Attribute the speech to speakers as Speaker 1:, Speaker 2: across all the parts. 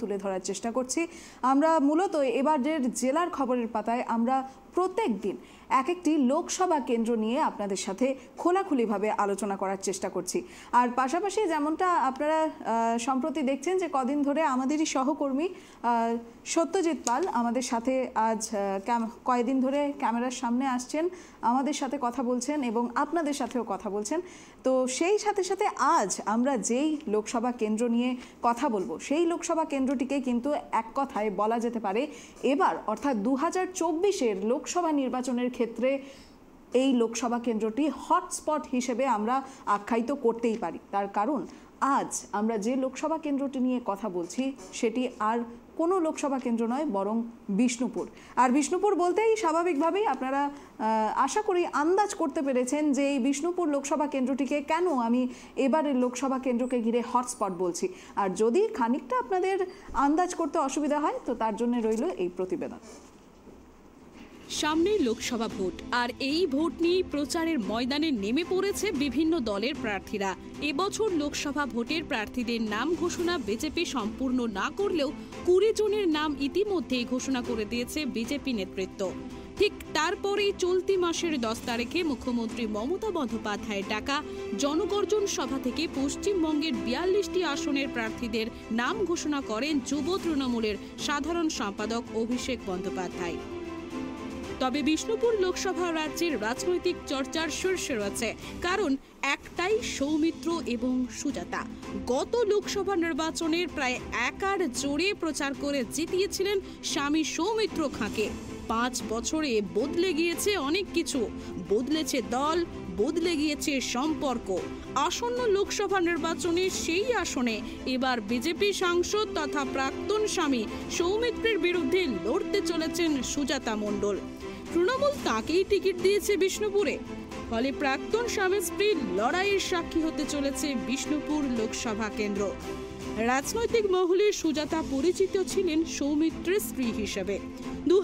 Speaker 1: তুলে ধরার চেষ্টা করছি আমরা মূলত এবারের জেলার খবরের পাতায় আমরা প্রত্যেক দিন এক একটি লোকসভা কেন্দ্র নিয়ে আপনাদের সাথে খোলাখুলিভাবে আলোচনা করার চেষ্টা করছি আর পাশাপাশি যেমনটা আপনারা সম্প্রতি দেখছেন যে কদিন ধরে আমাদেরই সহকর্মী সত্যজিৎ পাল আমাদের সাথে আজ কয়েকদিন ধরে ক্যামেরার সামনে আসছেন আমাদের সাথে কথা বলছেন এবং আপনাদের সাথেও কথা বলছেন তো সেই সাথে সাথে আজ আমরা যেই লোকসভা কেন্দ্র নিয়ে কথা বলবো সেই লোকসভা কেন্দ্রটিকে কিন্তু এক কথায় বলা যেতে পারে এবার অর্থাৎ দু হাজার চব্বিশের লোক লোকসভা নির্বাচনের ক্ষেত্রে এই লোকসভা কেন্দ্রটি হটস্পট হিসেবে আমরা আখ্যায়িত করতেই পারি তার কারণ আজ আমরা যে লোকসভা কেন্দ্রটি নিয়ে কথা বলছি সেটি আর কোনো লোকসভা কেন্দ্র নয় বরং বিষ্ণুপুর আর বিষ্ণুপুর বলতেই স্বাভাবিকভাবেই আপনারা আশা করি আন্দাজ করতে পেরেছেন যে এই বিষ্ণুপুর লোকসভা কেন্দ্রটিকে কেন আমি এবারের লোকসভা কেন্দ্রকে ঘিরে হটস্পট বলছি আর যদি খানিকটা আপনাদের আন্দাজ করতে অসুবিধা হয় তো তার জন্য রইল এই প্রতিবেদন
Speaker 2: সামনে লোকসভা ভোট আর এই ভোট নিয়েই প্রচারের ময়দানে নেমে পড়েছে বিভিন্ন দলের প্রার্থীরা এবছর লোকসভা ভোটের প্রার্থীদের নাম ঘোষণা বিজেপি সম্পূর্ণ না করলেও কুড়ি জনের নাম ইতিমধ্যেই ঘোষণা করে দিয়েছে বিজেপি নেতৃত্ব ঠিক তারপরেই চলতি মাসের দশ তারিখে মুখ্যমন্ত্রী মমতা বন্দ্যোপাধ্যায়ের ডাকা জনগর্জন সভা থেকে পশ্চিমবঙ্গের বিয়াল্লিশটি আসনের প্রার্থীদের নাম ঘোষণা করেন যুব তৃণমূলের সাধারণ সম্পাদক অভিষেক বন্দ্যোপাধ্যায় তবে বিষ্ণুপুর লোকসভা রাজ্যের রাজনৈতিক চর্চার শীর্ষে রয়েছে কারণ একটাই সৌমিত্র এবং সুজাতা গত লোকসভা নির্বাচনের প্রায় একার জোরে প্রচার করে জিতিয়েছিলেন স্বামী সৌমিত্র খাঁকে পাঁচ বছরে বদলে গিয়েছে অনেক কিছু বদলেছে দল বদলে গিয়েছে সম্পর্ক আসন্ন লোকসভা নির্বাচনে সেই আসনে এবার বিজেপি সাংসদ তথা প্রাক্তন স্বামী সৌমিত্রের বিরুদ্ধে লড়তে চলেছেন সুজাতা মণ্ডল তৃণমূল তাকেই টিকিট দিয়েছে বিষ্ণুপুরে ফলে প্রাক্তন স্বামী স্ত্রীর লড়াইয়ের সাক্ষী হতে চলেছে বিষ্ণুপুর লোকসভা কেন্দ্র রাজনৈতিক মহলে সুজাতা পরিচিত ছিলেন সৌমিত্রের স্ত্রী হিসেবে দু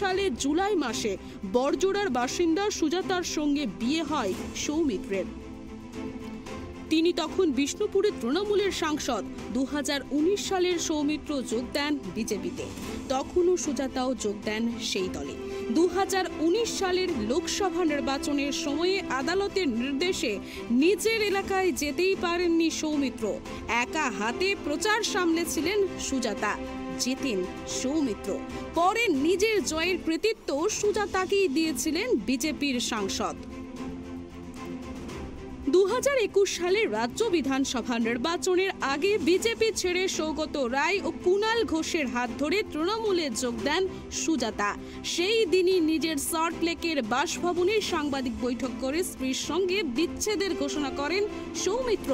Speaker 2: সালে জুলাই মাসে বরজোড়ার বাসিন্দা সুজাতার সঙ্গে বিয়ে হয় সৌমিত্রের তিনি তখন বিষ্ণুপুরের তৃণমূলের সাংসদ দু সালের সৌমিত্র যোগ দেন বিজেপিতে তখনও সুজাতাও যোগ দেন সেই দলে দু সালের লোকসভা নির্বাচনের সময়ে আদালতের নির্দেশে নিজের এলাকায় যেতেই পারেননি সৌমিত্র একা হাতে প্রচার সামনে ছিলেন সুজাতা জিতেন সৌমিত্র পরে নিজের জয়ের কৃতিত্ব সুজাতাকেই দিয়েছিলেন বিজেপির সাংসদ দু সালে রাজ্য বিধানসভা নির্বাচনের আগে বিজেপি ছেড়ে সৌগত রায় ও কুণাল ঘোষের হাত ধরে তৃণমূলে যোগ দেন সুজাতা সেই দিনই নিজের সল্টলেকের বাসভবনে সাংবাদিক বৈঠক করে স্ত্রীর সঙ্গে বিচ্ছেদের ঘোষণা করেন সৌমিত্র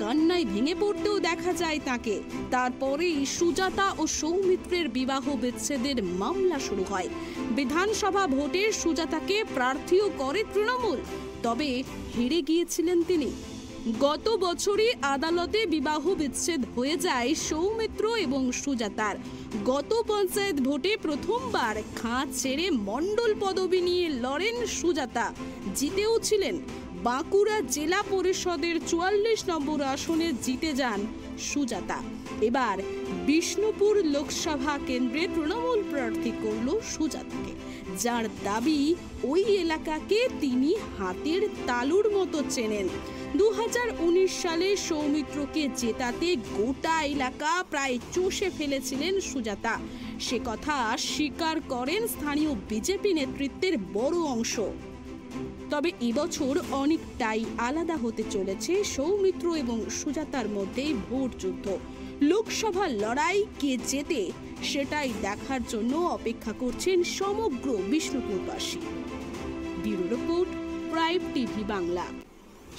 Speaker 2: কান্নায় ভেঙে পড়তেও দেখা যায় তাকে তারপরেই সুজাতা ও সৌমিত্রের বিবাহ বিচ্ছেদের মামলা শুরু হয় বিধানসভা ভোটে সুজাতাকে প্রার্থীও করে তৃণমূল তবে হেরে গিয়েছিলেন তিনি গত বছরই আদালতে বিবাহ বিচ্ছেদ হয়ে যায় সৌমিত্র এবং সুজাতার গত পঞ্চায়েত ভোটে প্রথমবার খাঁ ছেড়ে মণ্ডল পদবি নিয়ে লড়েন সুজাতা জিতেও ছিলেন বাঁকুড়া জেলা পরিষদের চুয়াল্লিশ নম্বর আসনে জিতে যান সুজাতা এবার বিষ্ণুপুর লোকসভা কেন্দ্রে তৃণমূল প্রার্থী করল সুজাতাকে যার দাবি ওই এলাকাকে তিনি হাতের তালুর মতো চেনেন দু সালে সৌমিত্রকে জেতাতে গোটা এলাকা প্রায় চষে ফেলেছিলেন সুজাতা সে কথা স্বীকার করেন স্থানীয় বিজেপি নেতৃত্বের বড় অংশ তবে এবছর অনেকটাই আলাদা হতে চলেছে সৌমিত্র এবং সুজাতার মধ্যে ভোট যুদ্ধ লোকসভা লড়াই কে জেতে সেটাই দেখার জন্য অপেক্ষা করছেন সমগ্র বিষ্ণুপুরবাসী bureau report prime
Speaker 1: TV Bangla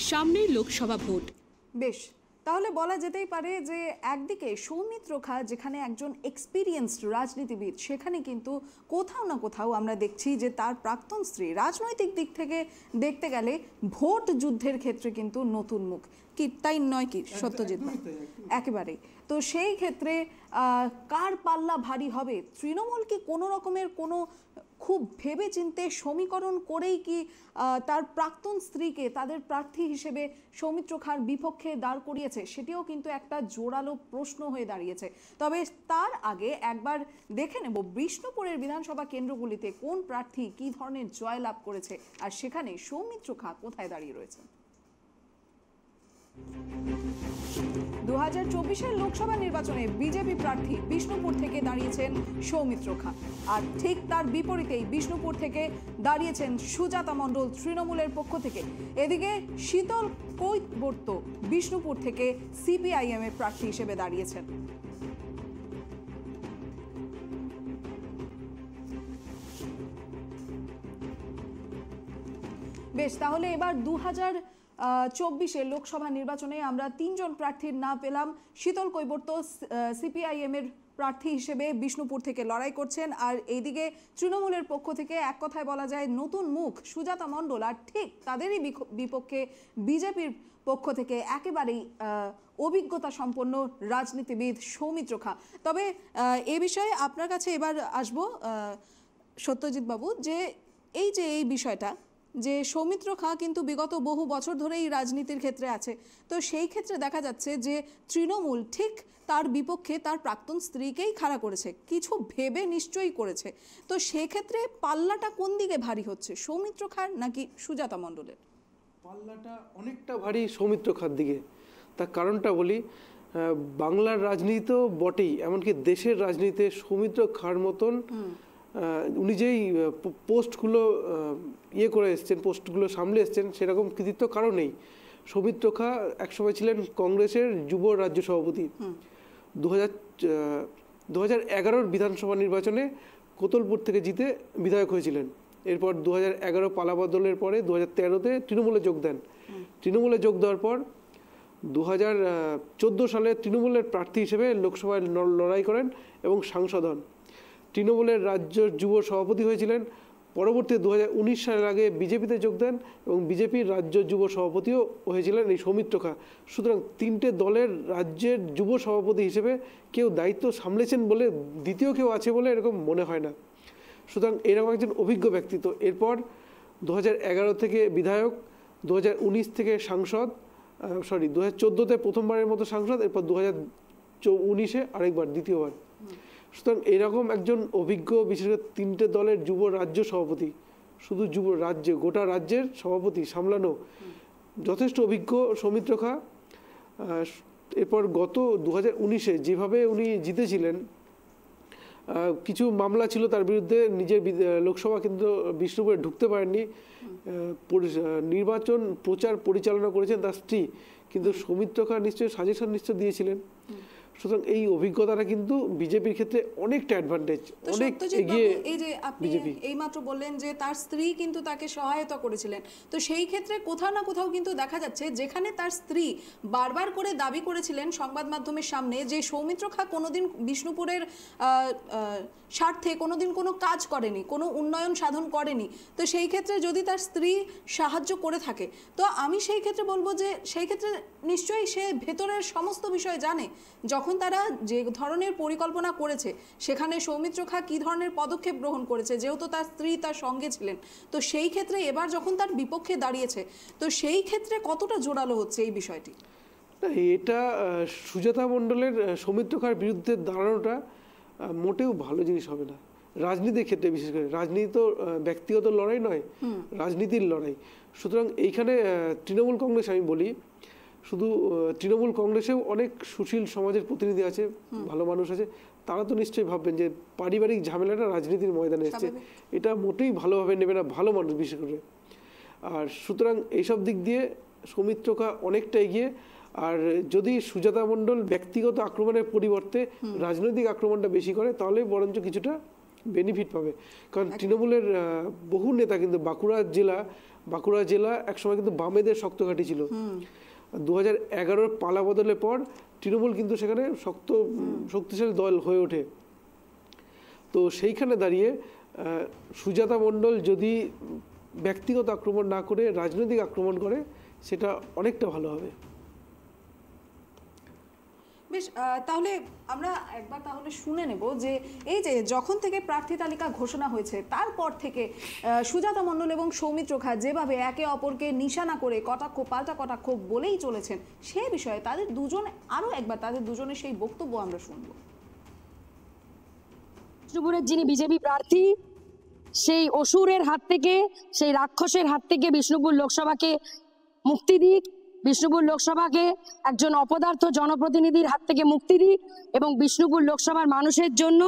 Speaker 1: সামনে লোকসভা ভোট বেশ তাহলে বলা যেতেই পারে যে একদিকে সৌমিত্র খা যেখানে একজন এক্সপিরিয়েন্সড রাজনীতিবিদ সেখানে কিন্তু কোথাও না কোথাও আমরা দেখছি যে তার প্রাক্তন স্ত্রী রাজনৈতিক দিক থেকে দেখতে গেলে ভোট যুদ্ধের ক্ষেত্রে কিন্তু নতুন মুখ কি তাই নয় কি সত্যজিৎ একেবারে তো সেই ক্ষেত্রে কার পাল্লা ভারী হবে তৃণমূল কি কোনো রকমের কোনো খুব ভেবে চিনতে সমীকরণ করেই কি তার প্রাক্তন স্ত্রীকে তাদের প্রার্থী হিসেবে সৌমিত্র খার বিপক্ষে দাঁড় করিয়েছে সেটিও কিন্তু একটা জোরালো প্রশ্ন হয়ে দাঁড়িয়েছে তবে তার আগে একবার দেখে নেব বিষ্ণুপুরের বিধানসভা কেন্দ্রগুলিতে কোন প্রার্থী কি ধরনের জয়লাভ করেছে আর সেখানে সৌমিত্র খা কোথায় দাঁড়িয়ে রয়েছে দু চব্বিশের লোকসভা নির্বাচনে বিজেপি প্রার্থী বিষ্ণুপুর থেকে দাঁড়িয়েছেন সৌমিত্র খান আর ঠিক তার বিপরীতেই বিষ্ণুপুর থেকে দাঁড়িয়েছেন সুজাতা মণ্ডল তৃণমূলের পক্ষ থেকে এদিকে শীতল কৈবর্ত বিষ্ণুপুর থেকে সিপিআইএম এর প্রার্থী হিসেবে দাঁড়িয়েছেন বেশ তাহলে এবার দু চব্বিশে লোকসভা নির্বাচনে আমরা তিনজন প্রার্থীর না পেলাম শীতল কৈবর্ত সিপিআইএমের প্রার্থী হিসেবে বিষ্ণুপুর থেকে লড়াই করছেন আর এইদিকে তৃণমূলের পক্ষ থেকে এক কথায় বলা যায় নতুন মুখ সুজাতা মণ্ডল আর ঠিক তাদেরই বিপক্ষে বিজেপির পক্ষ থেকে একেবারেই অভিজ্ঞতা সম্পন্ন রাজনীতিবিদ সৌমিত্র খা তবে এ বিষয়ে আপনার কাছে এবার আসব সত্যজিৎ বাবু যে এই যে এই বিষয়টা যে সৌমিত্র খাঁ কিন্তু বিগত বহু বছর ধরে এই রাজনীতির ক্ষেত্রে আছে তো সেই ক্ষেত্রে দেখা যাচ্ছে যে তৃণমূল ঠিক তার বিপক্ষে তার প্রাক্তন স্ত্রীকেই খাড়া করেছে কিছু ভেবে নিশ্চয়ই করেছে তো সেক্ষেত্রে পাল্লাটা কোন দিকে ভারী হচ্ছে সৌমিত্র খাঁর নাকি সুজাতা মণ্ডলের
Speaker 3: পাল্লাটা অনেকটা ভারী সৌমিত্র খাঁর দিকে তার কারণটা বলি বাংলার রাজনীতি তো বটেই এমনকি দেশের রাজনীতিতে সৌমিত্র খাঁর মতন উনি যেই পোস্টগুলো ইয়ে করে এসছেন পোস্টগুলো সামলে এসছেন সেরকম কৃতিত্ব কারো নেই সৌমিত্র খা একসময় ছিলেন কংগ্রেসের যুব রাজ্য সভাপতি দু হাজার এগারোর বিধানসভা নির্বাচনে কোতলপুর থেকে জিতে বিধায়ক হয়েছিলেন এরপর দু হাজার এগারো পালাবদলের পরে দু হাজার তেরোতে তৃণমূলে যোগ দেন তৃণমূলে যোগ দেওয়ার পর দু হাজার সালে তৃণমূলের প্রার্থী হিসেবে লোকসভায় লড়াই করেন এবং সাংসদ হন তৃণমূলের রাজ্য যুব সভাপতি হয়েছিলেন পরবর্তী দু সালের আগে বিজেপিতে যোগ দেন এবং বিজেপির রাজ্য যুব সভাপতিও হয়েছিলেন এই সৌমিত্র খা সুতরাং তিনটে দলের রাজ্যের যুব সভাপতি হিসেবে কেউ দায়িত্ব সামলেছেন বলে দ্বিতীয় কেউ আছে বলে এরকম মনে হয় না সুতরাং এরকম একজন অভিজ্ঞ ব্যক্তিত্ব এরপর দু থেকে বিধায়ক দু থেকে সাংসদ সরি দু হাজার প্রথমবারের মতো সাংসদ এরপর দু হাজার উনিশে আরেকবার দ্বিতীয়বার সুতরাং এরকম একজন অভিজ্ঞ বিশেষ তিনটে দলের যুব রাজ্য সভাপতি শুধু যুব রাজ্যে গোটা রাজ্যের সভাপতি সামলানো যথেষ্ট অভিজ্ঞ সমিত রেখা এরপর গত দু হাজার যেভাবে উনি জিতেছিলেন কিছু মামলা ছিল তার বিরুদ্ধে নিজের লোকসভা কেন্দ্র বিষ্ণুপুরে ঢুকতে পারেননি নির্বাচন প্রচার পরিচালনা করেছেন তার স্ত্রী কিন্তু সৌমিত্র খান নিশ্চয়ই সাজেশন নিশ্চয় দিয়েছিলেন সুতরাং এই অভিজ্ঞতাটা কিন্তু বিজেপির ক্ষেত্রে অনেকটা অ্যাডভান্টেজ অনেক এগিয়ে এই
Speaker 1: যে আপনি মাত্র বললেন যে তার স্ত্রী কিন্তু তাকে সহায়তা করেছিলেন তো সেই ক্ষেত্রে কোথাও না কোথাও কিন্তু দেখা যাচ্ছে যেখানে তার স্ত্রী বারবার করে দাবি করেছিলেন সংবাদ মাধ্যমের সামনে যে সৌমিত্র খা কোনোদিন বিষ্ণুপুরের স্বার্থে কোনোদিন কোনো কাজ করেনি কোনো উন্নয়ন সাধন করেনি তো সেই ক্ষেত্রে যদি তার স্ত্রী সাহায্য করে থাকে তো আমি সেই ক্ষেত্রে বলবো যে সেই ক্ষেত্রে নিশ্চয়ই সে ভেতরের সমস্ত বিষয় জানে যখন তখন তারা যে ধরনের পরিকল্পনা করেছে সেখানে সৌমিত্র খা কী ধরনের পদক্ষেপ গ্রহণ করেছে যেহেতু তার স্ত্রী তার সঙ্গে ছিলেন তো সেই ক্ষেত্রে এবার যখন তার বিপক্ষে দাঁড়িয়েছে তো সেই ক্ষেত্রে কতটা জোরালো হচ্ছে এই বিষয়টি
Speaker 3: এটা সুজাতা মণ্ডলের সৌমিত্র খার বিরুদ্ধে দাঁড়ানোটা মোটেও ভালো জিনিস হবে না রাজনীতির ক্ষেত্রে বিশেষ করে রাজনীতি তো ব্যক্তিগত লড়াই নয় রাজনীতির লড়াই সুতরাং এইখানে তৃণমূল কংগ্রেস আমি বলি শুধু তৃণমূল কংগ্রেসেও অনেক সুশীল সমাজের প্রতিনিধি আছে ভালো মানুষ আছে তারা তো নিশ্চয়ই ভাববেন যে পারিবারিক ঝামেলাটা রাজনীতির ময়দানে এসছে এটা মোটেই ভালোভাবে নেবে না ভালো মানুষ বিশেষ করে আর সুতরাং এইসব দিক দিয়ে সৌমিত্রকা অনেকটা এগিয়ে আর যদি সুজাতা মণ্ডল ব্যক্তিগত আক্রমণের পরিবর্তে রাজনৈতিক আক্রমণটা বেশি করে তাহলে বরঞ্চ কিছুটা বেনিফিট পাবে কারণ তৃণমূলের বহু নেতা কিন্তু বাঁকুড়া জেলা বাঁকুড়া জেলা একসময় কিন্তু বামেদের শক্তঘাটি ছিল দু হাজার এগারোর পালা বদলের পর তৃণমূল কিন্তু সেখানে শক্ত শক্তিশালী দল হয়ে ওঠে তো সেইখানে দাঁড়িয়ে সুজাতা মণ্ডল যদি ব্যক্তিগত আক্রমণ না করে রাজনৈতিক আক্রমণ করে সেটা অনেকটা ভালো হবে
Speaker 1: বেশ তাহলে আমরা একবার তাহলে শুনে নেব যে এই যে যখন থেকে প্রার্থী তালিকা ঘোষণা হয়েছে তারপর থেকে সুজাতা মণ্ডল এবং সৌমিত্র খা যেভাবে একে অপরকে নিশানা করে কটাক্ষ পাল্টা কটাক্ষ বলেই চলেছেন সে বিষয়ে তাদের দুজন আরও একবার তাদের দুজনের সেই বক্তব্য আমরা শুনব
Speaker 2: ত্রিপুরের যিনি বিজেপি প্রার্থী সেই অসুরের হাত থেকে সেই রাক্ষসের হাত থেকে বিষ্ণুপুর লোকসভাকে মুক্তি দিক বিষ্ণুপুর লোকসভাকে একজন অপদার্থ জনপ্রতিনিধির হাত থেকে মুক্তি দিই এবং বিষ্ণুপুর লোকসভার মানুষের জন্য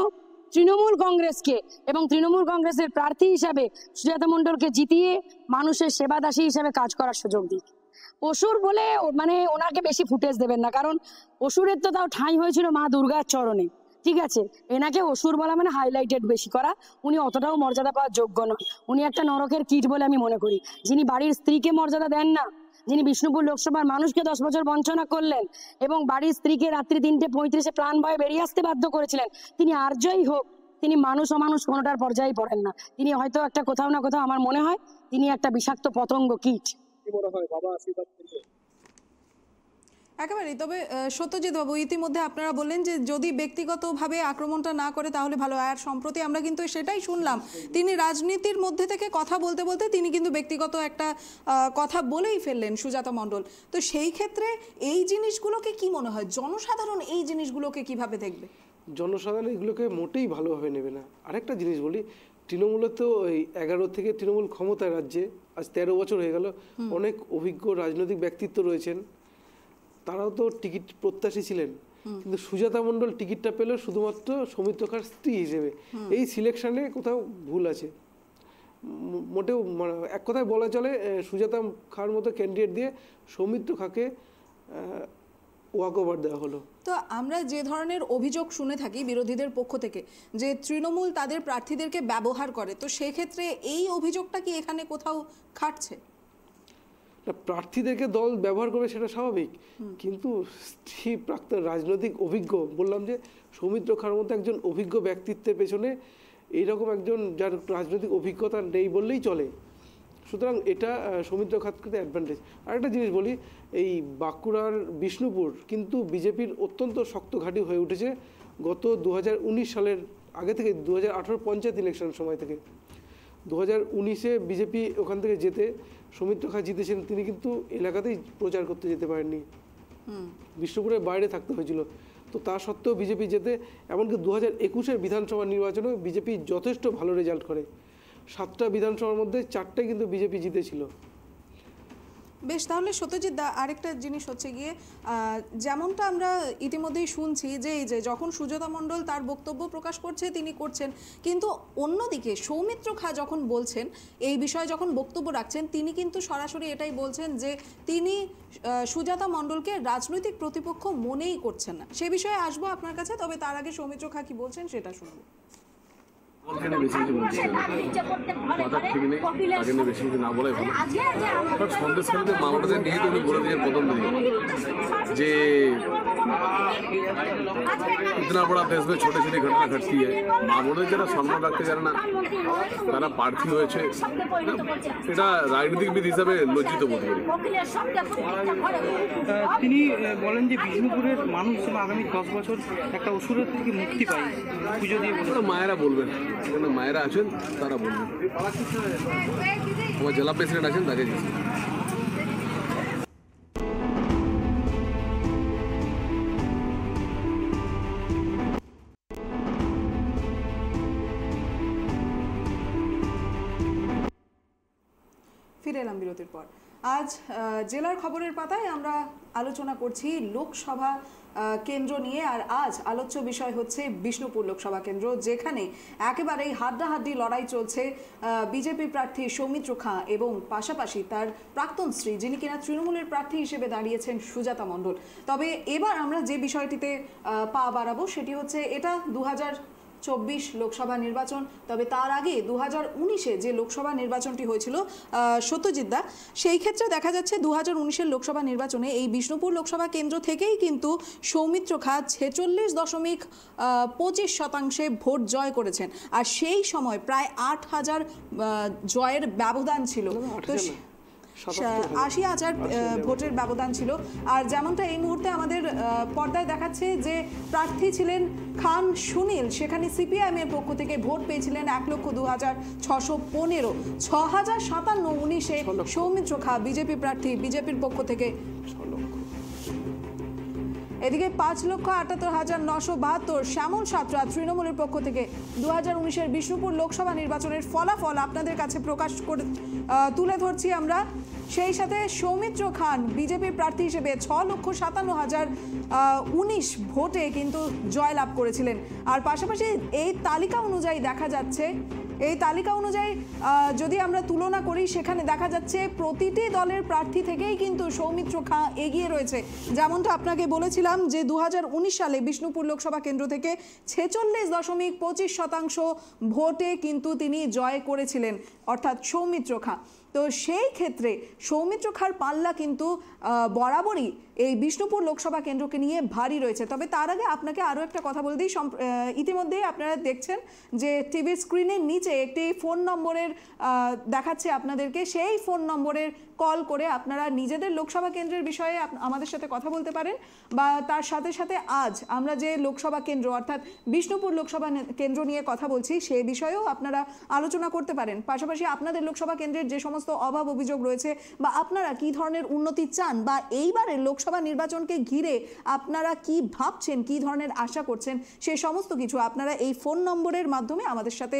Speaker 2: তৃণমূল কংগ্রেসকে এবং তৃণমূল কংগ্রেসের প্রার্থী হিসাবে সুজাতা মণ্ডলকে জিতিয়ে মানুষের সেবাদাসী হিসাবে কাজ করার সুযোগ দিই অসুর বলে মানে ওনাকে বেশি ফুটেজ দেবেন না কারণ অসুরের তো তাও ঠাঁই হয়েছিল মা দুর্গার চরণে ঠিক আছে এনাকে অসুর বলা মানে হাইলাইটেড বেশি করা উনি অতটাও মর্যাদা পাওয়ার যোগ্য নয় উনি একটা নরকের কীট বলে আমি মনে করি যিনি বাড়ির স্ত্রীকে মর্যাদা দেন না যিনি বিষ্ণুপুর লোকসভার মানুষকে দশ বছর বঞ্চনা করলেন এবং বাড়ির স্ত্রীকে রাত্রি তিনটে পঁয়ত্রিশে প্রাণ ভয়ে বেরিয়ে আসতে বাধ্য করেছিলেন তিনি আর্যই হোক তিনি মানুষ অমানুষ কোনোটার পর্যায়ে পড়েন না তিনি হয়তো একটা কোথাও না কোথাও আমার মনে হয় তিনি একটা বিষাক্ত পতঙ্গ কীট
Speaker 1: মনে হয় বাবা আশীর্বাদ একেবারেই তবে সত্যজিৎ বাবু ইতিমধ্যে আপনারা বললেন যে যদি ব্যক্তিগতভাবে আক্রমণটা না করে তাহলে ভালো আর সম্প্রতি আমরা কিন্তু সেটাই শুনলাম তিনি রাজনীতির মধ্যে থেকে কথা বলতে বলতে তিনি কিন্তু ব্যক্তিগত একটা কথা বলেই ফেললেন সুজাতা মণ্ডল তো সেই ক্ষেত্রে এই জিনিসগুলোকে কি মনে হয় জনসাধারণ এই জিনিসগুলোকে কিভাবে দেখবে
Speaker 3: জনসাধারণ এগুলোকে মোটেই ভালোভাবে নেবে না আরেকটা জিনিস বলি তৃণমূলে তো ওই এগারো থেকে তৃণমূল ক্ষমতায় রাজ্যে আজ তেরো বছর হয়ে গেল অনেক অভিজ্ঞ রাজনৈতিক ব্যক্তিত্ব রয়েছেন তারাও তো টিকিট প্রত্যাশী ছিলেন কিন্তু সুজাতা মণ্ডল টিকিটটা পেল শুধুমাত্র সৌমিত্র খার স্ত্রী হিসেবে এই সিলেকশনে কোথাও ভুল আছে মোটেও মানে এক কথায় বলা চলে সুজাতা খার মতো ক্যান্ডিডেট দিয়ে সৌমিত্র খাকে ওয়াকওভার দেওয়া হলো
Speaker 1: তো আমরা যে ধরনের অভিযোগ শুনে থাকি বিরোধীদের পক্ষ থেকে যে তৃণমূল তাদের প্রার্থীদেরকে ব্যবহার করে তো সেক্ষেত্রে এই অভিযোগটা কি এখানে কোথাও খাটছে
Speaker 3: প্রার্থীদেরকে দল ব্যবহার করবে সেটা স্বাভাবিক কিন্তু স্ত্রী প্রাক্তন রাজনৈতিক অভিজ্ঞ বললাম যে সৌমিত্র খার মতো একজন অভিজ্ঞ ব্যক্তিত্বের পেছনে এইরকম একজন যার রাজনৈতিক অভিজ্ঞতা নেই বললেই চলে সুতরাং এটা সৌমিত্র কিন্তু অ্যাডভান্টেজ আরেকটা জিনিস বলি এই বাঁকুড়ার বিষ্ণুপুর কিন্তু বিজেপির অত্যন্ত শক্ত ঘাঁটি হয়ে উঠেছে গত দু সালের আগে থেকে দু হাজার পঞ্চায়েত ইলেকশন সময় থেকে দু হাজার বিজেপি ওখান থেকে যেতে সৌমিত্র খায় জিতেছিলেন তিনি কিন্তু এলাকাতেই প্রচার করতে যেতে পারেননি বিষ্ণুপুরের বাইরে থাকতে হয়েছিল তো তা সত্ত্বেও বিজেপি যেতে এমনকি দু হাজার একুশের বিধানসভা নির্বাচনেও বিজেপি যথেষ্ট ভালো রেজাল্ট করে সাতটা বিধানসভার মধ্যে চারটাই কিন্তু বিজেপি জিতেছিল
Speaker 1: বেশ তাহলে সত্যজিৎ দা আরেকটা জিনিস হচ্ছে গিয়ে যেমনটা আমরা ইতিমধ্যেই শুনছি যে এই যে যখন সুজাতা মণ্ডল তার বক্তব্য প্রকাশ করছে তিনি করছেন কিন্তু অন্যদিকে সৌমিত্র খা যখন বলছেন এই বিষয়ে যখন বক্তব্য রাখছেন তিনি কিন্তু সরাসরি এটাই বলছেন যে তিনি সুজাতা মণ্ডলকে রাজনৈতিক প্রতিপক্ষ মনেই করছেন না সে বিষয়ে আসবো আপনার কাছে তবে তার আগে সৌমিত্র খা কি বলছেন সেটা শুনবো
Speaker 3: ওখানে বেশি কিছু না ভালো বলে প্রথম যে इतना बड़ा देश में छोटी छोटी घटना घटती है যারা সম্মান রাখতে জানে না তারা প্রার্থী হয়েছে এটা রাজনীতিবিদ হিসাবে লজ্জিত বোধ করি তিনি বলেন যে বিষ্ণুপুরের মানুষ আগামী দশ বছর একটা অসুরের
Speaker 4: থেকে মুক্তি পায় পুজো দিয়ে মায়েরা
Speaker 3: বলবেন কোনো মায়েরা আছেন তারা বলবেন আমার জেলা প্রেসিডেন্ট আছেন তাকে
Speaker 1: ফিরে এলাম বিরতির পর আজ জেলার খবরের পাতায় আমরা আলোচনা করছি লোকসভা কেন্দ্র নিয়ে আর আজ আলোচ্য বিষয় হচ্ছে বিষ্ণুপুর লোকসভা কেন্দ্র যেখানে একেবারেই হাড্ডাহাড্ডি লড়াই চলছে বিজেপি প্রার্থী সৌমিত্র খাঁ এবং পাশাপাশি তার প্রাক্তন স্ত্রী যিনি কিনা তৃণমূলের প্রার্থী হিসেবে দাঁড়িয়েছেন সুজাতা মণ্ডল তবে এবার আমরা যে বিষয়টিতে পা বাড়াবো সেটি হচ্ছে এটা দু চব্বিশ লোকসভা নির্বাচন তবে তার আগে দু হাজার উনিশে যে লোকসভা নির্বাচনটি হয়েছিল দা সেই ক্ষেত্রে দেখা যাচ্ছে দু হাজার উনিশের লোকসভা নির্বাচনে এই বিষ্ণুপুর লোকসভা কেন্দ্র থেকেই কিন্তু সৌমিত্র খা ছেচল্লিশ দশমিক পঁচিশ শতাংশে ভোট জয় করেছেন আর সেই সময় প্রায় আট হাজার জয়ের ব্যবধান ছিল তো আশি হাজার ভোটের ব্যবধান ছিল আর যেমনটা এই মুহূর্তে আমাদের পর্দায় দেখাচ্ছে যে প্রার্থী ছিলেন খান সুনীল সেখানে সিপিআইএম এর পক্ষ থেকে ভোট পেয়েছিলেন এক লক্ষ দু হাজার ছশো পনেরো ছ হাজার সাতান্ন উনিশে সৌমিত্র খা বিজেপি প্রার্থী বিজেপির পক্ষ থেকে এদিকে পাঁচ লক্ষ আটাত্তর হাজার নশো বাহাত্তর শ্যামল সাঁতরা তৃণমূলের পক্ষ থেকে দু হাজার উনিশের বিষ্ণুপুর লোকসভা নির্বাচনের ফলাফল আপনাদের কাছে প্রকাশ করে তুলে ধরছি আমরা সেই সাথে সৌমিত্র খান বিজেপি প্রার্থী হিসেবে ছ লক্ষ সাতান্ন হাজার উনিশ ভোটে কিন্তু জয়লাভ করেছিলেন আর পাশাপাশি এই তালিকা অনুযায়ী দেখা যাচ্ছে এই তালিকা অনুযায়ী যদি আমরা তুলনা করি সেখানে দেখা যাচ্ছে প্রতিটি দলের প্রার্থী থেকেই কিন্তু সৌমিত্র খাঁ এগিয়ে রয়েছে যেমনটা আপনাকে বলেছিলাম যে দু সালে বিষ্ণুপুর লোকসভা কেন্দ্র থেকে ছেচল্লিশ দশমিক পঁচিশ শতাংশ ভোটে কিন্তু তিনি জয় করেছিলেন অর্থাৎ সৌমিত্র খাঁ তো সেই ক্ষেত্রে সৌমিত্র খার পাল্লা কিন্তু বরাবরই এই বিষ্ণুপুর লোকসভা কেন্দ্রকে নিয়ে ভারী রয়েছে তবে তার আগে আপনাকে আরও একটা কথা বলে দিই ইতিমধ্যেই আপনারা দেখছেন যে টিভির স্ক্রিনের নিচে একটি ফোন নম্বরের দেখাচ্ছে আপনাদেরকে সেই ফোন নম্বরের কল করে আপনারা নিজেদের লোকসভা কেন্দ্রের বিষয়ে আমাদের সাথে কথা বলতে পারেন বা তার সাথে সাথে আজ আমরা যে লোকসভা কেন্দ্র অর্থাৎ বিষ্ণুপুর লোকসভা কেন্দ্র নিয়ে কথা বলছি সেই বিষয়েও আপনারা আলোচনা করতে পারেন পাশাপাশি আপনাদের লোকসভা কেন্দ্রের যে সমস্ত সমস্ত অভাব অভিযোগ রয়েছে বা আপনারা কি ধরনের উন্নতি চান বা এইবারের লোকসভা নির্বাচনকে ঘিরে আপনারা কি ভাবছেন কি ধরনের আশা করছেন সে সমস্ত কিছু আপনারা এই ফোন নম্বরের মাধ্যমে আমাদের সাথে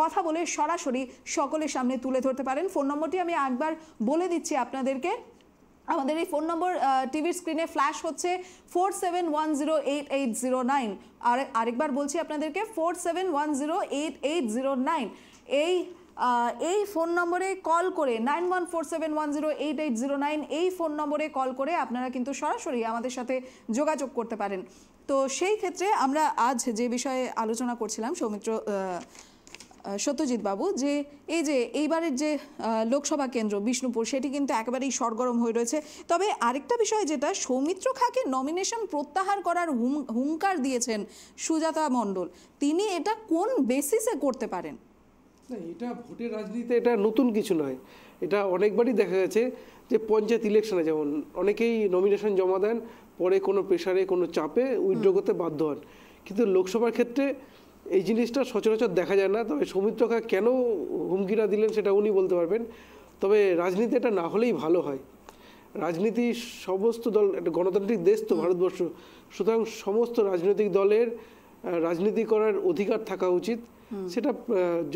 Speaker 1: কথা বলে সরাসরি সকলের সামনে তুলে ধরতে পারেন ফোন নম্বরটি আমি একবার বলে দিচ্ছি আপনাদেরকে আমাদের এই ফোন নম্বর টিভির স্ক্রিনে ফ্ল্যাশ হচ্ছে four seven one zero eight eight zero nine আর আরেকবার বলছি আপনাদেরকে four seven one zero eight eight zero nine এই এই ফোন নম্বরে কল করে nine one four seven one zero eight eight zero nine এই ফোন নম্বরে কল করে আপনারা কিন্তু সরাসরি আমাদের সাথে যোগাযোগ করতে পারেন তো সেই ক্ষেত্রে আমরা আজ যে বিষয়ে আলোচনা করছিলাম সৌমিত্র সত্যজিৎ বাবু যে এই যে এইবারের যে লোকসভা কেন্দ্র বিষ্ণুপুর সেটি কিন্তু একেবারেই সরগরম হয়ে রয়েছে তবে আরেকটা বিষয় যেটা সৌমিত্র খাকে নমিনেশন প্রত্যাহার করার হুঙ্কার দিয়েছেন সুজাতা মণ্ডল তিনি এটা কোন বেসিসে করতে পারেন
Speaker 3: না এটা ভোটের রাজনীতিতে এটা নতুন কিছু নয় এটা অনেকবারই দেখা গেছে যে পঞ্চায়েত ইলেকশনে যেমন অনেকেই নমিনেশন জমা দেন পরে কোনো প্রেশারে কোনো চাপে উইড্র করতে বাধ্য হন কিন্তু লোকসভার ক্ষেত্রে এই জিনিসটা সচরাচর দেখা যায় না তবে খা কেন হুমকিরা দিলেন সেটা উনি বলতে পারবেন তবে রাজনীতি এটা না হলেই ভালো হয় রাজনীতি সমস্ত দল একটা গণতান্ত্রিক দেশ তো ভারতবর্ষ সুতরাং সমস্ত রাজনৈতিক দলের রাজনীতি করার অধিকার থাকা উচিত সেটা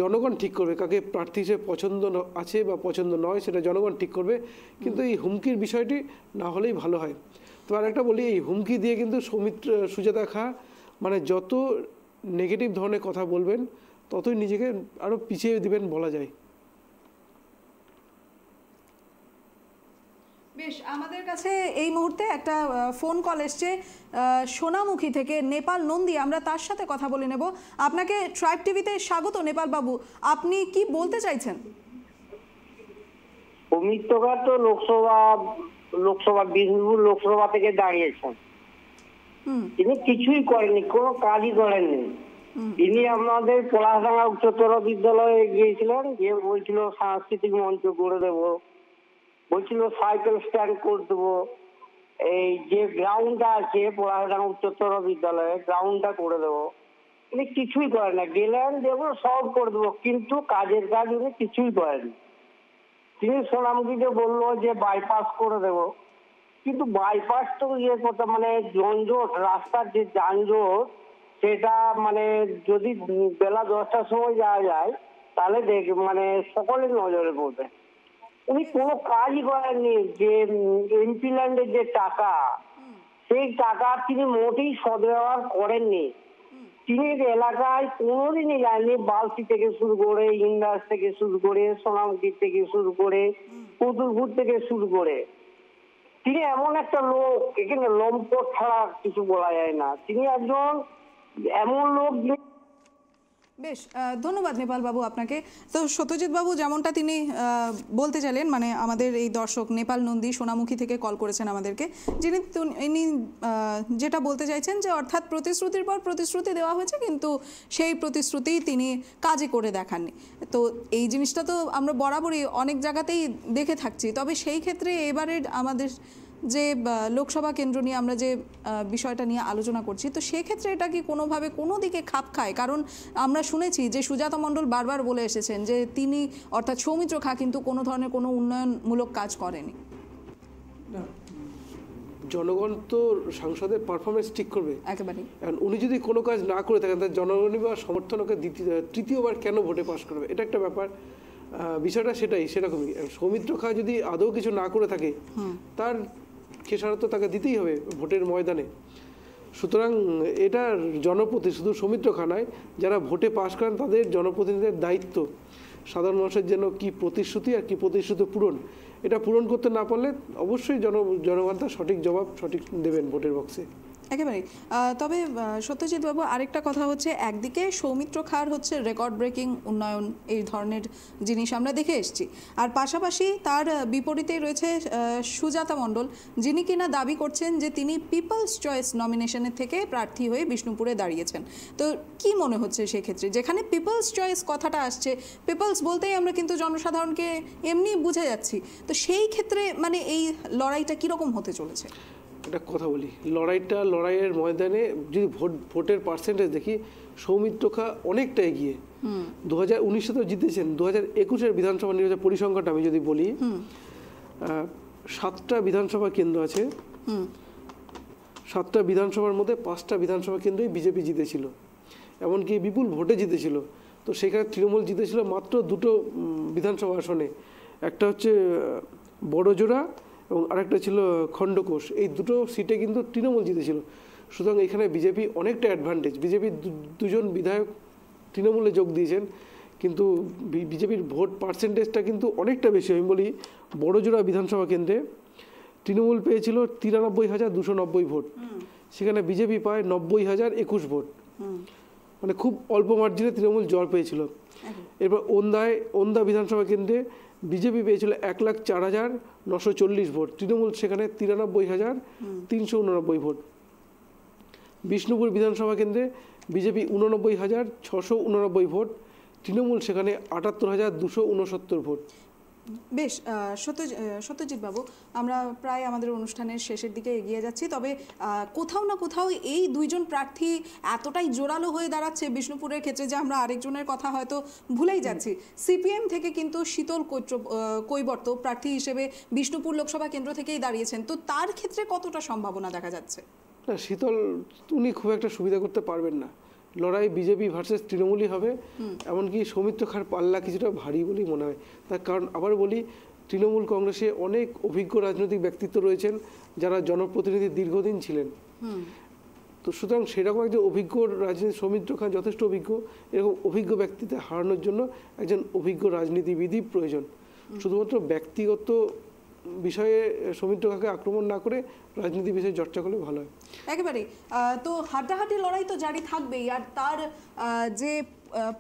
Speaker 3: জনগণ ঠিক করবে কাকে প্রার্থী হিসেবে পছন্দ আছে বা পছন্দ নয় সেটা জনগণ ঠিক করবে কিন্তু এই হুমকির বিষয়টি না হলেই ভালো হয় তো আর একটা বলি এই হুমকি দিয়ে কিন্তু সৌমিত্র সুজাতা খা মানে যত নেগেটিভ ধরনের কথা বলবেন ততই নিজেকে আরও পিছিয়ে দেবেন বলা যায়
Speaker 1: বেশ আমাদের কাছে এই মুহূর্তে একটা ফোন কল এসছে সোনামুখী থেকে নেপাল নন্দী আমরা তার সাথে কথা বলে নেব আপনাকে ট্রাইব টিভিতে স্বাগত নেপাল বাবু
Speaker 4: আপনি কি বলতে চাইছেন অমিত তো লোকসভা লোকসভা বীরভূম লোকসভা থেকে দাঁড়িয়েছেন তিনি কিছুই করেনি কোনো কাজই করেননি তিনি আমাদের পলাশডাঙ্গা উচ্চতর বিদ্যালয়ে গিয়েছিলেন গিয়ে বলছিল সাংস্কৃতিক মঞ্চ করে দেবো বলছিল সাইকেল স্ট্যান্ড করে দেবো এই যে গ্রাউন্ডটা আছে পড়াশোনা উচ্চতর বিদ্যালয়ে গ্রাউন্ডটা করে দেবো উনি কিছুই করেন না গেলেন দেবো সব করে দেবো কিন্তু কাজের কাজ উনি কিছুই করেন তিনি সোনামগিকে বললো যে বাইপাস করে দেব কিন্তু বাইপাস তো ইয়ে করতে মানে যানজট রাস্তার যে যানজট সেটা মানে যদি বেলা দশটার সময় যাওয়া যায় তাহলে দেখ মানে সকলের নজরে পড়বে উনি কোনো কাজই করেননি যে এমপি যে টাকা সেই টাকা তিনি মোটেই সদ্ব্যবহার করেননি তিনি এলাকায় কোনোদিনই যায়নি বালতি থেকে শুরু করে ইন্দাস থেকে শুরু করে সোনামকির থেকে শুরু করে কুতুলপুর থেকে শুরু করে তিনি এমন একটা লোক এখানে লম্পট ছাড়া কিছু বলা যায় না তিনি একজন এমন লোক বেশ ধন্যবাদ নেপাল বাবু
Speaker 1: আপনাকে তো সত্যজিৎ বাবু যেমনটা তিনি বলতে চাইলেন মানে আমাদের এই দর্শক নেপাল নন্দী সোনামুখী থেকে কল করেছেন আমাদেরকে যিনি ইনি যেটা বলতে চাইছেন যে অর্থাৎ প্রতিশ্রুতির পর প্রতিশ্রুতি দেওয়া হয়েছে কিন্তু সেই প্রতিশ্রুতি তিনি কাজে করে দেখাননি তো এই জিনিসটা তো আমরা বরাবরই অনেক জায়গাতেই দেখে থাকছি তবে সেই ক্ষেত্রে এবারের আমাদের যে লোকসভা কেন্দ্র নিয়ে আমরা যে বিষয়টা নিয়ে আলোচনা করছি তো সেক্ষেত্রে এটা কি কোনোভাবে কোনো দিকে খাপ খায় কারণ আমরা শুনেছি যে সুজাতা মণ্ডল বারবার বলে এসেছেন যে তিনি অর্থাৎ সৌমিত্র খা কিন্তু কোনো ধরনের কোনো উন্নয়নমূলক কাজ করেনি
Speaker 3: জনগণ তো সাংসদের পারফরমেন্স ঠিক করবে একেবারে উনি যদি কোনো কাজ না করে থাকেন তাহলে জনগণই বা সমর্থন দ্বিতীয় তৃতীয়বার কেন ভোটে পাশ করবে এটা একটা ব্যাপার বিষয়টা সেটাই সেরকমই সৌমিত্র খা যদি আদৌ কিছু না করে থাকে তার খেসারত তো তাকে দিতেই হবে ভোটের ময়দানে সুতরাং এটা জনপ্রতি শুধু খানায় যারা ভোটে পাশ করেন তাদের জনপ্রতিনিধিদের দায়িত্ব সাধারণ মানুষের জন্য কি প্রতিশ্রুতি আর কি প্রতিশ্রুতি পূরণ এটা পূরণ করতে না পারলে অবশ্যই জন জনগণ সঠিক জবাব সঠিক দেবেন ভোটের বক্সে
Speaker 1: একেবারে তবে সত্যজিৎ বাবু আরেকটা কথা হচ্ছে একদিকে সৌমিত্র খার হচ্ছে রেকর্ড ব্রেকিং উন্নয়ন এই ধরনের জিনিস আমরা দেখে এসেছি আর পাশাপাশি তার বিপরীতে রয়েছে সুজাতা মণ্ডল যিনি কিনা দাবি করছেন যে তিনি পিপলস চয়েস নমিনেশনের থেকে প্রার্থী হয়ে বিষ্ণুপুরে দাঁড়িয়েছেন তো কি মনে হচ্ছে সেক্ষেত্রে যেখানে পিপলস চয়েস কথাটা আসছে পিপলস বলতেই আমরা কিন্তু জনসাধারণকে এমনি বুঝে যাচ্ছি তো সেই ক্ষেত্রে মানে এই লড়াইটা কীরকম হতে চলেছে
Speaker 3: একটা কথা বলি লড়াইটা লড়াইয়ের ময়দানে যদি ভোট ভোটের পার্সেন্টেজ দেখি সৌমিত্র খা অনেকটা এগিয়ে দু হাজার উনিশে তো জিতেছেন দু হাজার একুশের বিধানসভা নির্বাচন পরিসংখ্যাটা আমি যদি বলি সাতটা বিধানসভা কেন্দ্র আছে সাতটা বিধানসভার মধ্যে পাঁচটা বিধানসভা কেন্দ্রই বিজেপি জিতেছিল এমনকি বিপুল ভোটে জিতেছিল তো সেখানে তৃণমূল জিতেছিল মাত্র দুটো বিধানসভা আসনে একটা হচ্ছে বড়জোড়া এবং আরেকটা ছিল খণ্ডকোষ এই দুটো সিটে কিন্তু তৃণমূল জিতেছিল সুতরাং এখানে বিজেপি অনেকটা অ্যাডভান্টেজ বিজেপির দুজন বিধায়ক তৃণমূলে যোগ দিয়েছেন কিন্তু বিজেপির ভোট পার্সেন্টেজটা কিন্তু অনেকটা বেশি আমি বলি বড়জোড়া বিধানসভা কেন্দ্রে তৃণমূল পেয়েছিল তিরানব্বই হাজার দুশো নব্বই ভোট সেখানে বিজেপি পায় নব্বই হাজার একুশ ভোট মানে খুব অল্প মার্জিনে তৃণমূল জয় পেয়েছিল এরপর ওন্দায় ওন্দা বিধানসভা কেন্দ্রে বিজেপি পেয়েছিল এক লাখ চার হাজার নশো চল্লিশ ভোট তৃণমূল সেখানে তিরানব্বই হাজার তিনশো উননব্বই ভোট বিষ্ণুপুর বিধানসভা কেন্দ্রে বিজেপি উননব্বই হাজার ছশো উননব্বই ভোট তৃণমূল সেখানে আটাত্তর হাজার দুশো উনসত্তর ভোট
Speaker 1: বেশ সত্যজিৎ বাবু আমরা প্রায় আমাদের অনুষ্ঠানের শেষের দিকে এগিয়ে যাচ্ছি তবে কোথাও না কোথাও এই দুইজন প্রার্থী এতটাই জোরালো হয়ে দাঁড়াচ্ছে বিষ্ণুপুরের ক্ষেত্রে যে আমরা আরেকজনের কথা হয়তো ভুলেই যাচ্ছি সিপিএম থেকে কিন্তু শীতল কৈবর্ত প্রার্থী হিসেবে বিষ্ণুপুর লোকসভা কেন্দ্র থেকেই দাঁড়িয়েছেন তো তার ক্ষেত্রে কতটা সম্ভাবনা দেখা যাচ্ছে
Speaker 3: শীতল উনি খুব একটা সুবিধা করতে পারবেন না লড়াই বিজেপি ভার্সেস তৃণমূলই হবে এমনকি সৌমিত্র খার পাল্লা কিছুটা ভারী বলেই মনে হয় তার কারণ আবার বলি তৃণমূল কংগ্রেসে অনেক অভিজ্ঞ রাজনৈতিক ব্যক্তিত্ব রয়েছেন যারা জনপ্রতিনিধি দীর্ঘদিন ছিলেন তো সুতরাং সেরকম একজন অভিজ্ঞ রাজনীতি সৌমিত্র খান যথেষ্ট অভিজ্ঞ এরকম অভিজ্ঞ ব্যক্তিতে হারানোর জন্য একজন অভিজ্ঞ রাজনীতিবিদই প্রয়োজন শুধুমাত্র ব্যক্তিগত বিষয়ে সৌমিত্র কাকে আক্রমণ না করে রাজনীতি বিষয়ে চর্চা করলে ভালো হয়
Speaker 1: একেবারে তো হাঁটাহাঁটি লড়াই তো জারি থাকবেই আর তার যে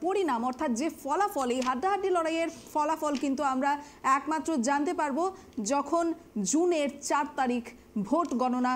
Speaker 1: পরিণাম অর্থাৎ যে ফলাফল এই হাড্ডাহাড্ডি লড়াইয়ের ফলাফল কিন্তু আমরা একমাত্র জানতে পারবো যখন জুনের চার তারিখ ভোট গণনা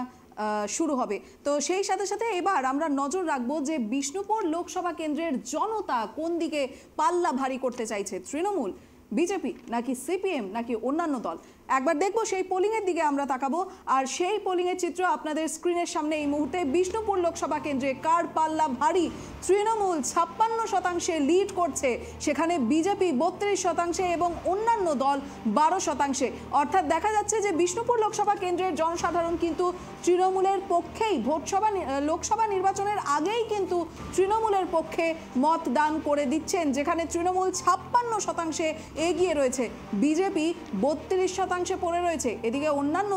Speaker 1: শুরু হবে তো সেই সাথে সাথে এবার আমরা নজর রাখবো যে বিষ্ণুপুর লোকসভা কেন্দ্রের জনতা কোন দিকে পাল্লা ভারী করতে চাইছে তৃণমূল বিজেপি নাকি সিপিএম নাকি অন্যান্য দল একবার দেখব সেই পোলিংয়ের দিকে আমরা তাকাবো আর সেই পোলিংয়ের চিত্র আপনাদের স্ক্রিনের সামনে এই মুহূর্তে বিষ্ণুপুর লোকসভা কেন্দ্রে কার পাল্লা ভারী তৃণমূল ছাপ্পান্ন শতাংশে লিড করছে সেখানে বিজেপি বত্রিশ শতাংশে এবং অন্যান্য দল বারো শতাংশে অর্থাৎ দেখা যাচ্ছে যে বিষ্ণুপুর লোকসভা কেন্দ্রের জনসাধারণ কিন্তু তৃণমূলের পক্ষেই ভোটসভা লোকসভা নির্বাচনের আগেই কিন্তু তৃণমূলের পক্ষে মতদান করে দিচ্ছেন যেখানে তৃণমূল ছাপ্পান্ন শতাংশে এগিয়ে রয়েছে বিজেপি বত্রিশ শতাংশ শতাংশে পড়ে রয়েছে এদিকে অন্যান্য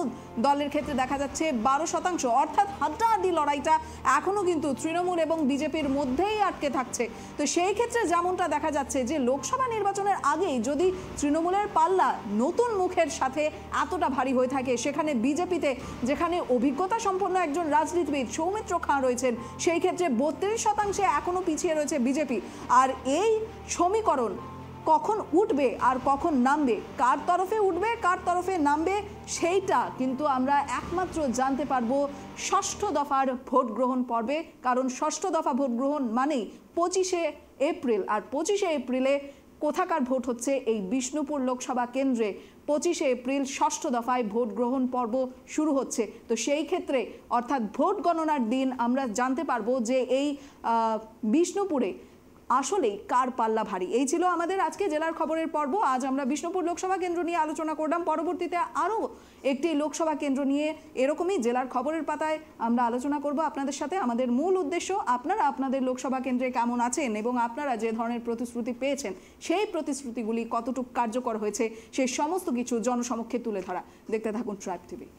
Speaker 1: দলের ক্ষেত্রে দেখা যাচ্ছে বারো শতাংশ অর্থাৎ হাড্ডাহাড্ডি লড়াইটা এখনও কিন্তু তৃণমূল এবং বিজেপির মধ্যেই আটকে থাকছে তো সেই ক্ষেত্রে যেমনটা দেখা যাচ্ছে যে লোকসভা নির্বাচনের আগেই যদি তৃণমূলের পাল্লা নতুন মুখের সাথে এতটা ভারী হয়ে থাকে সেখানে বিজেপিতে যেখানে অভিজ্ঞতা সম্পন্ন একজন রাজনীতিবিদ সৌমিত্র খাঁ রয়েছেন সেই ক্ষেত্রে বত্রিশ শতাংশে এখনও পিছিয়ে রয়েছে বিজেপি আর এই সমীকরণ কখন উঠবে আর কখন নামবে কার তরফে উঠবে কার তরফে নামবে সেইটা কিন্তু আমরা একমাত্র জানতে পারবো ষষ্ঠ দফার ভোট গ্রহণ পর্বে কারণ ষষ্ঠ দফা ভোট গ্রহণ মানেই পঁচিশে এপ্রিল আর পঁচিশে এপ্রিলে কোথাকার ভোট হচ্ছে এই বিষ্ণুপুর লোকসভা কেন্দ্রে পঁচিশে এপ্রিল ষষ্ঠ দফায় ভোট গ্রহণ পর্ব শুরু হচ্ছে তো সেই ক্ষেত্রে অর্থাৎ ভোট গণনার দিন আমরা জানতে পারবো যে এই বিষ্ণুপুরে আসলেই কার পাল্লা ভারী এই ছিল আমাদের আজকে জেলার খবরের পর্ব আজ আমরা বিষ্ণুপুর লোকসভা কেন্দ্র নিয়ে আলোচনা করলাম পরবর্তীতে আরও একটি লোকসভা কেন্দ্র নিয়ে এরকমই জেলার খবরের পাতায় আমরা আলোচনা করব আপনাদের সাথে আমাদের মূল উদ্দেশ্য আপনারা আপনাদের লোকসভা কেন্দ্রে কেমন আছেন এবং আপনারা যে ধরনের প্রতিশ্রুতি পেয়েছেন সেই প্রতিশ্রুতিগুলি কতটুকু কার্যকর হয়েছে সেই সমস্ত কিছু জনসমক্ষে তুলে ধরা দেখতে থাকুন ট্রাইব টিভি